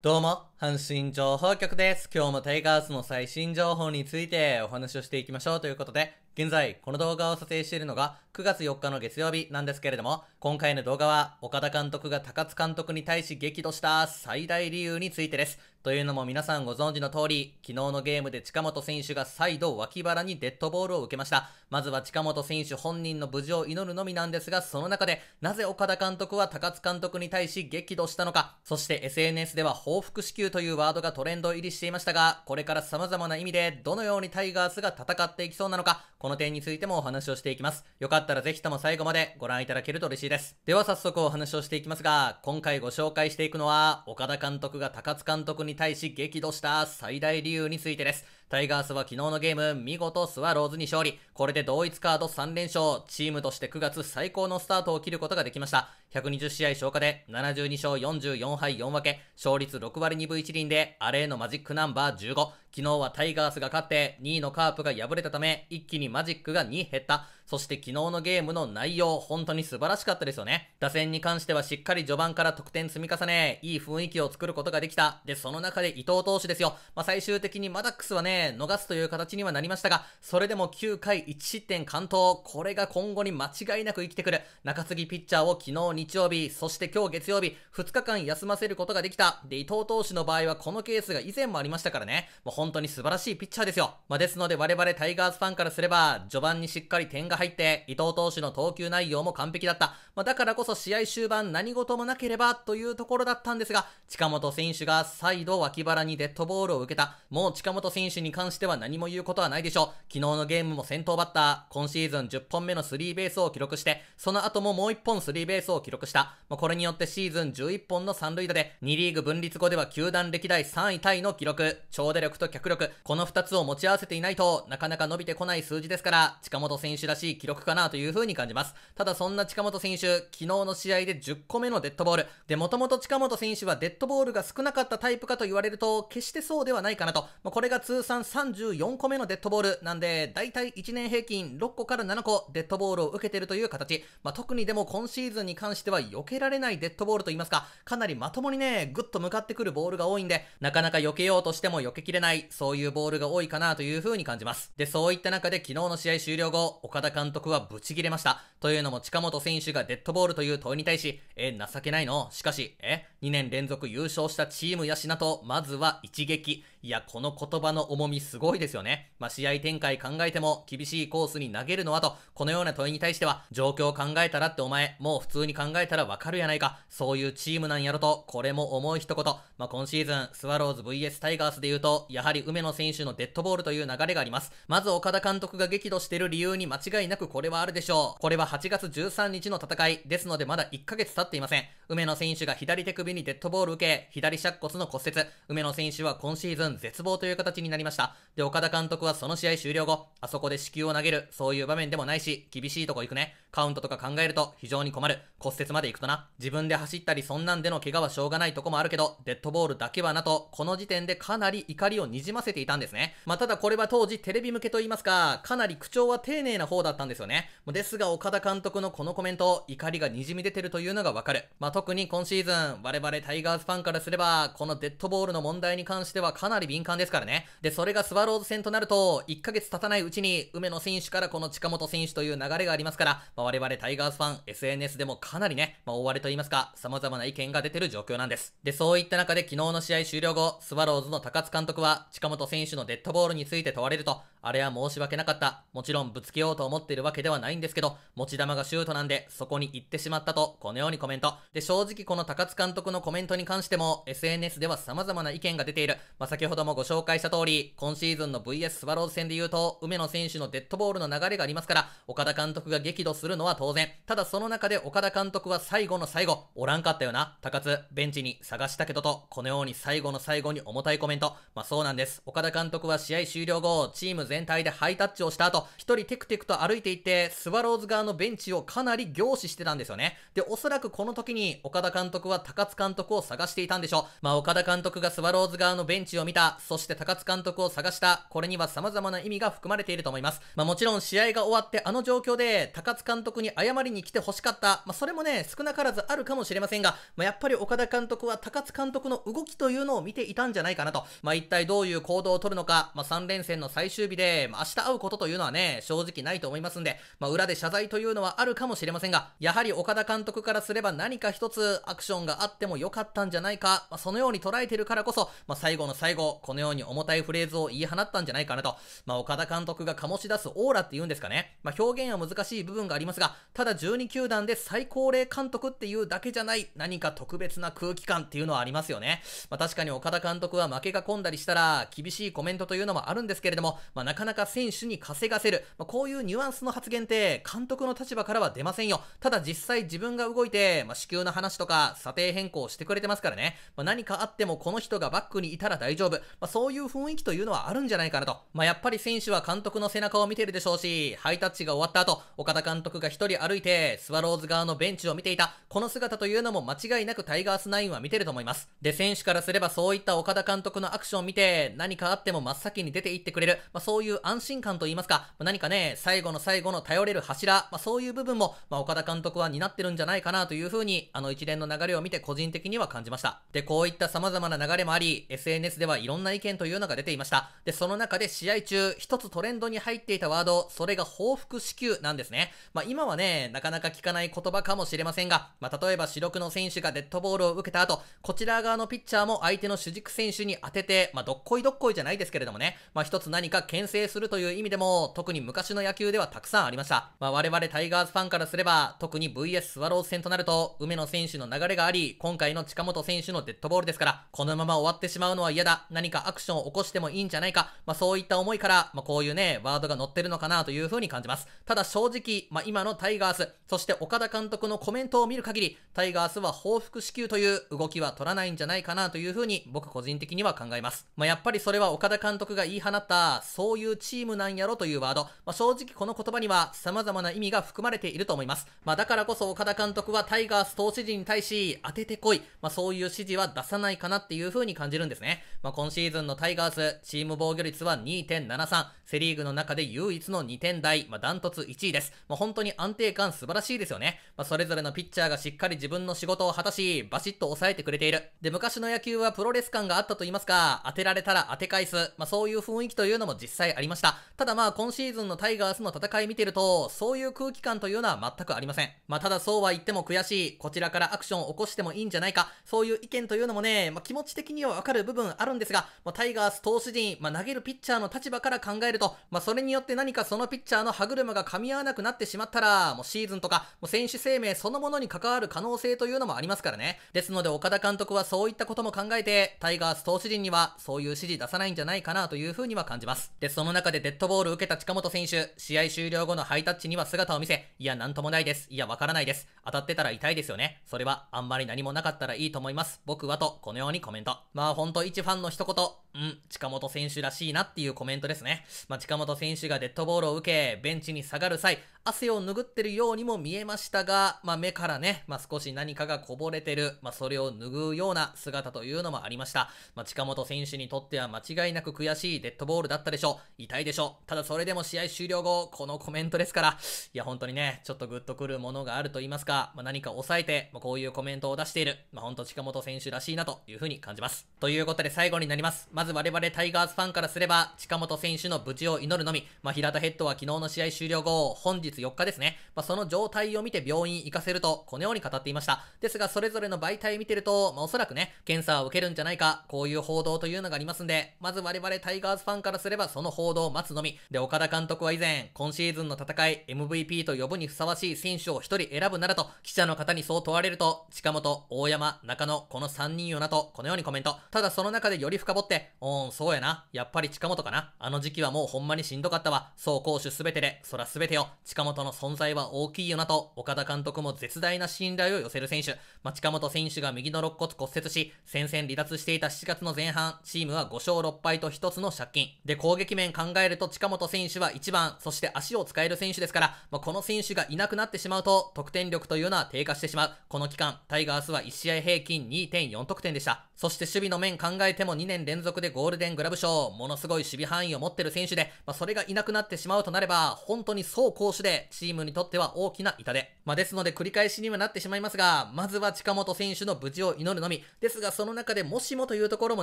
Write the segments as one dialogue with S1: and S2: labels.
S1: どうも、阪神情報局です。今日もタイガースの最新情報についてお話をしていきましょうということで、現在この動画を撮影しているのが9月4日の月曜日なんですけれども、今回の動画は岡田監督が高津監督に対し激怒した最大理由についてです。というのも皆さんご存知の通り、昨日のゲームで近本選手が再度脇腹にデッドボールを受けました。まずは近本選手本人の無事を祈るのみなんですが、その中でなぜ岡田監督は高津監督に対し激怒したのか、そして SNS では報復支給るというワードがトレンド入りしていましたが、これから様々な意味でどのようにタイガースが戦っていきそうなのか、この点についてもお話をしていきます。よかったらぜひとも最後までご覧いただけると嬉しいです。では早速お話をしていきますが、今回ご紹介していくのは、岡田監督が高津監督に対し激怒した最大理由についてです。タイガースは昨日のゲーム、見事スワローズに勝利。これで同一カード3連勝。チームとして9月最高のスタートを切ることができました。120試合消化で72勝44敗4分け、勝率6割2分1厘で、アレーのマジックナンバー15。昨日はタイガースが勝って2位のカープが敗れたため一気にマジックが2減った。そして昨日のゲームの内容本当に素晴らしかったですよね。打線に関してはしっかり序盤から得点積み重ね、いい雰囲気を作ることができた。で、その中で伊藤投手ですよ。まあ、最終的にマダックスはね、逃すという形にはなりましたが、それでも9回1失点完投。これが今後に間違いなく生きてくる。中継ぎピッチャーを昨日日曜日、そして今日月曜日、2日間休ませることができた。で、伊藤投手の場合はこのケースが以前もありましたからね。まあ本当に素晴らしいピッチャーですよ。まあ、ですので我々タイガースファンからすれば、序盤にしっかり点が入って、伊藤投手の投球内容も完璧だった。まあ、だからこそ試合終盤何事もなければというところだったんですが、近本選手が再度脇腹にデッドボールを受けた。もう近本選手に関しては何も言うことはないでしょう。昨日のゲームも先頭バッター、今シーズン10本目のスリーベースを記録して、その後ももう1本スリーベースを記録した。まあ、これによってシーズン11本の三塁打で、2リーグ分立後では球団歴代3位タイの記録、長打力と脚力、この2つを持ち合わせていないとなかなか伸びてこない数字ですから、近本選手らしい記録かなという風に感じます。ただそんな近本選手、昨日の試合で10個目のデッドボール。で、もともと近本選手はデッドボールが少なかったタイプかと言われると、決してそうではないかなと。まこれが通算34個目のデッドボールなんで、だいたい1年平均6個から7個デッドボールを受けてるという形。まあ、特にでも今シーズンに関しては避けられないデッドボールと言いますか、かなりまともにね、ぐっと向かってくるボールが多いんで、なかなか避けようとしても避けきれない。ないそういうボールが多いかなという風に感じます。で、そういった中で昨日の試合終了後、岡田監督はブチ切れました。というのも近本選手がデッドボールという問いに対し、え、情けないのしかし、え、2年連続優勝したチームやしなと、まずは一撃。いや、この言葉の重みすごいですよね。まあ、試合展開考えても、厳しいコースに投げるのはと、このような問いに対しては、状況を考えたらってお前、もう普通に考えたらわかるやないか。そういうチームなんやろと、これも重い一言。まあ、今シーズン、スワローズ VS タイガースで言うと、やはり梅野選手のデッドボールという流れがあります。まず、岡田監督が激怒してる理由に間違いなくこれはあるでしょう。これは8月13日の戦いですので、まだ1ヶ月経っていません。梅野選手が左手首にデッドボール受け、左尺骨の骨折。梅野選手は今シーズン絶望という形になりました。で、岡田監督はその試合終了後、あそこで子宮を投げる、そういう場面でもないし、厳しいとこ行くね。カウントとか考えると非常に困る。骨折まで行くとな。自分で走ったりそんなんでの怪我はしょうがないとこもあるけど、デッドボールだけはなと、この時点でかなり怒りをにじませていたんですね。まあ、ただこれは当時テレビ向けと言いますか、かなり口調は丁寧な方だったんですよね。ですが岡田監督のこのコメント、怒りがにじみ出てるというのがわかる。まあ、特に今シーズン、我々タイガースファンからすれば、このデッドボールの問題に関してはかなりなり敏感ですからね。で、それがスワローズ戦となると、1ヶ月経たないうちに、梅野選手からこの近本選手という流れがありますから、まあ、我々タイガースファン、SNS でもかなりね、まあ、大荒れと言いますか、様々な意見が出てる状況なんです。で、そういった中で昨日の試合終了後、スワローズの高津監督は、近本選手のデッドボールについて問われると、あれは申し訳なかった。もちろんぶつけようと思っているわけではないんですけど、持ち球がシュートなんで、そこに行ってしまったと、このようにコメント。で、正直この高津監督のコメントに関しても、SNS では様々な意見が出ている。まあ、先ほどもご紹介した通り、今シーズンの VS スワローズ戦で言うと、梅野選手のデッドボールの流れがありますから、岡田監督が激怒するのは当然。ただその中で岡田監督は最後の最後、おらんかったよな、高津、ベンチに探したけどと、このように最後の最後に重たいコメント。まあそうなんです。岡田監督は試合終了後、チーム全体でハイタッチをした後、一人テクテクと歩いていって、スワローズ側のベンチをかなり凝視してたんですよね。で、おそらくこの時に岡田監督は高津監督を探していたんでしょう。まあ岡田監督がスワローズ側のベンチを見たた、そして高津監督を探した、これには様々な意味が含まれていると思います。まあもちろん試合が終わってあの状況で高津監督に謝りに来て欲しかった、まあそれもね、少なからずあるかもしれませんが、まあやっぱり岡田監督は高津監督の動きというのを見ていたんじゃないかなと、まあ一体どういう行動をとるのか、まあ3連戦の最終日で、まあ明日会うことというのはね、正直ないと思いますんで、まあ裏で謝罪というのはあるかもしれませんが、やはり岡田監督からすれば何か一つアクションがあっても良かったんじゃないか、まあそのように捉えてるからこそ、まあ最後の最後、このように重たいフレーズを言い放ったんじゃないかなと、まあ、岡田監督が醸し出すオーラって言うんですかね。まあ、表現は難しい部分がありますが、ただ12球団で最高齢監督っていうだけじゃない、何か特別な空気感っていうのはありますよね。まあ、確かに岡田監督は負けが込んだりしたら、厳しいコメントというのもあるんですけれども、まあ、なかなか選手に稼がせる、まあ、こういうニュアンスの発言って、監督の立場からは出ませんよ。ただ実際自分が動いて、まあ、支給の話とか、査定変更してくれてますからね。まあ、何かあってもこの人がバックにいたら大丈夫。まあ、そういう雰囲気というのはあるんじゃないかなと。まあ、やっぱり選手は監督の背中を見てるでしょうし、ハイタッチが終わった後、岡田監督が一人歩いて、スワローズ側のベンチを見ていた、この姿というのも間違いなくタイガースナインは見てると思います。で、選手からすればそういった岡田監督のアクションを見て、何かあっても真っ先に出ていってくれる、まあ、そういう安心感といいますか、まあ、何かね、最後の最後の頼れる柱、まあ、そういう部分も、まあ、岡田監督は担ってるんじゃないかなというふうに、あの一連の流れを見て個人的には感じました。で、こういった様々な流れもあり、SNS ではろんな意見というのが出ていました。で、その中で試合中、一つトレンドに入っていたワード、それが報復支給なんですね。まあ、今はね、なかなか聞かない言葉かもしれませんが、まあ、例えば主力の選手がデッドボールを受けた後、こちら側のピッチャーも相手の主軸選手に当てて、まあ、どっこいどっこいじゃないですけれどもね、まあ、一つ何か牽制するという意味でも、特に昔の野球ではたくさんありました。まあ、我々タイガースファンからすれば、特に VS スワローズ戦となると、梅野選手の流れがあり、今回の近本選手のデッドボールですから、このまま終わってしまうのは嫌だ、何かアクションを起こしてもいいんじゃないか、まあ、そういった思いから、まあ、こういうね、ワードが載ってるのかなというふうに感じます。ただ正直、まあ、今のタイガース、そして岡田監督のコメントを見る限り、タイガースは報復支給という動きは取らないんじゃないかなというふうに僕個人的には考えます。まあ、やっぱりそれは岡田監督が言い放った、そういうチームなんやろというワード、まあ、正直この言葉には様々な意味が含まれていると思います。まあ、だからこそ岡田監督はタイガース投手陣に対し当ててこい、まあ、そういう指示は出さないかなっていうふうに感じるんですね。まあ今シーズンのタイガース、チーム防御率は2.73、セリーグの中で唯一の2点台、まあ、ダントツ1位です。まう本当に安定感素晴らしいですよね。まあ、それぞれのピッチャーがしっかり自分の仕事を果たし、バシッと抑えてくれている。で、昔の野球はプロレス感があったと言いますか、当てられたら当て返す、まあ、そういう雰囲気というのも実際ありました。ただまあ、今シーズンのタイガースの戦い見てると、そういう空気感というのは全くありません。まあ、ただそうは言っても悔しい、こちらからアクションを起こしてもいいんじゃないか、そういう意見というのもね、まあ、気持ち的にはわかる部分あるんですですが、まあ、タイガース投手陣、まあ、投げるピッチャーの立場から考えると、まあ、それによって何かそのピッチャーの歯車が噛み合わなくなってしまったら、もうシーズンとか、もう選手生命そのものに関わる可能性というのもありますからね。ですので、岡田監督はそういったことも考えて、タイガース投手陣にはそういう指示出さないんじゃないかなというふうには感じます。で、その中でデッドボール受けた近本選手、試合終了後のハイタッチには姿を見せ、いや、なんともないです。いや、わからないです。当たってたら痛いですよね。それは、あんまり何もなかったらいいと思います。僕はと、このようにコメント。まあ、ほんと一ファンの一一言、うん、近本選手らしいなっていうコメントですね。まあ、近本選手がデッドボールを受け、ベンチに下がる際、汗を拭ってるようにも見えましたが、まあ、目からね、まあ、少し何かがこぼれてる、まあ、それを拭うような姿というのもありました。まあ、近本選手にとっては間違いなく悔しいデッドボールだったでしょう。痛いでしょう。ただそれでも試合終了後、このコメントですから、いや、本当にね、ちょっとグッとくるものがあると言いますか、まあ、何か抑えて、まあ、こういうコメントを出している、まあ、本当近本選手らしいなというふうに感じます。ということで最後にになります。まず我々タイガースファンからすれば、近本選手の無事を祈るのみ、まあ、平田ヘッドは昨日の試合終了後、本日4日ですね、まあ、その状態を見て病院行かせると、このように語っていました。ですが、それぞれの媒体見てると、まあ、おそらくね、検査を受けるんじゃないか、こういう報道というのがありますんで、まず我々タイガースファンからすれば、その報道を待つのみ。で、岡田監督は以前、今シーズンの戦い、MVP と呼ぶにふさわしい選手を1人選ぶならと、記者の方にそう問われると、近本、大山、中野、この3人よなと、このようにコメント。ただ、その中でより深掘って、うーん、そうやな。やっぱり近本かな。あの時期はもうほんまにしんどかったわ。走攻守すべてで、そらすべてよ。近本の存在は大きいよなと、岡田監督も絶大な信頼を寄せる選手。まあ、近本選手が右の肋骨骨折し、戦線離脱していた7月の前半、チームは5勝6敗と1つの借金。で、攻撃面考えると近本選手は1番、そして足を使える選手ですから、まあ、この選手がいなくなってしまうと、得点力というのは低下してしまう。この期間、タイガースは1試合平均2.4得点でした。そして守備の面考えても2年連続でゴールデングラブ賞、ものすごい守備範囲を持ってる選手で、まあ、それがいなくなってしまうとなれば、本当に総攻守で、チームにとっては大きな痛手。まあ、ですので繰り返しにはなってしまいますが、まずは近本選手の無事を祈るのみ、ですがその中でもしもというところも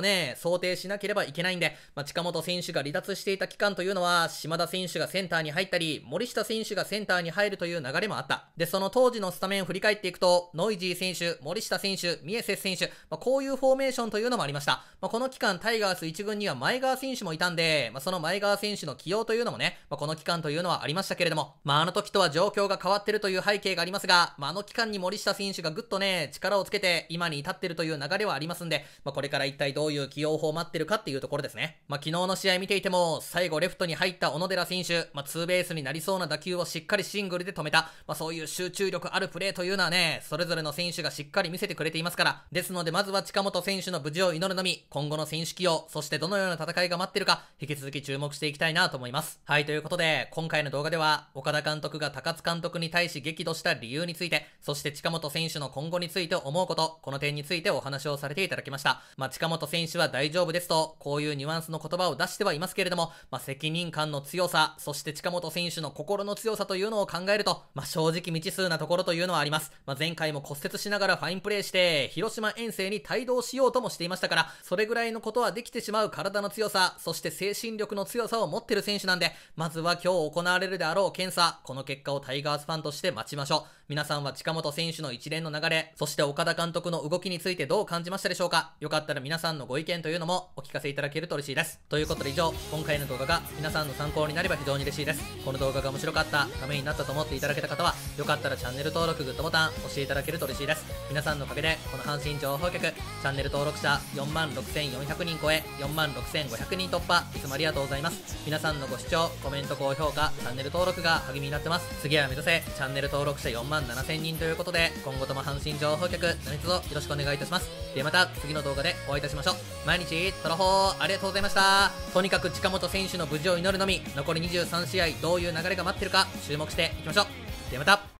S1: ね、想定しなければいけないんで、まあ、近本選手が離脱していた期間というのは、島田選手がセンターに入ったり、森下選手がセンターに入るという流れもあった。で、その当時のスタメン振り返っていくと、ノイジー選手、森下選手、ミエセス選手、まあ、こういうフォーメーションというのもありました。まあ、この期間タイガース1軍には前川選手もいたんで、まあ、その前川選手の起用というのもね、まあ、この期間というのはありましたけれども、まあ、あの時とは状況が変わってるという背景がありますが、まあ、あの期間に森下選手がぐっとね、力をつけて今に至ってるという流れはありますんで、まあ、これから一体どういう起用法を待ってるかっていうところですね。まあ、昨日の試合見ていても、最後レフトに入った小野寺選手、まあ、ツーベースになりそうな打球をしっかりシングルで止めた、まあ、そういう集中力あるプレーというのはね、それぞれの選手がしっかり見せてくれていますから、ですのでまずは近本選手の無事を祈るのみ、今後の選手起用、そしてどのような戦いが待ってるか、引き続き注目していきたいなと思います。はい、ということで、今回の動画では、岡田監督が高津監督に対し激怒した理由について、そして近本選手の今後について思うこと、この点についてお話をされていただきました。まあ、近本選手は大丈夫ですと、こういうニュアンスの言葉を出してはいますけれども、まあ、責任感の強さ、そして近本選手の心の強さというのを考えると、まあ、正直未知数なところというのはあります。まあ、前回も骨折しながらファインプレーして、広島遠征に帯同しようともしていましたから、それぐらいののことはできてしまう体の強さ、そして精神力の強さを持ってる選手なんで、まずは今日行われるであろう検査、この結果をタイガースファンとして待ちましょう。皆さんは近本選手の一連の流れ、そして岡田監督の動きについてどう感じましたでしょうかよかったら皆さんのご意見というのもお聞かせいただけると嬉しいです。ということで以上、今回の動画が皆さんの参考になれば非常に嬉しいです。この動画が面白かった、ためになったと思っていただけた方は、よかったらチャンネル登録、グッドボタン、押していただけると嬉しいです。皆さんのおかげで、この阪神情報局、チャンネル登録者4万6400 400人超え4万6500人突破いつもありがとうございます皆さんのご視聴コメント高評価チャンネル登録が励みになってます次は目指せチャンネル登録者4万7000人ということで今後とも阪神情報局何卒よろしくお願いいたしますではまた次の動画でお会いいたしましょう毎日トロホーありがとうございましたとにかく近本選手の無事を祈るのみ残り23試合どういう流れが待ってるか注目していきましょうではまた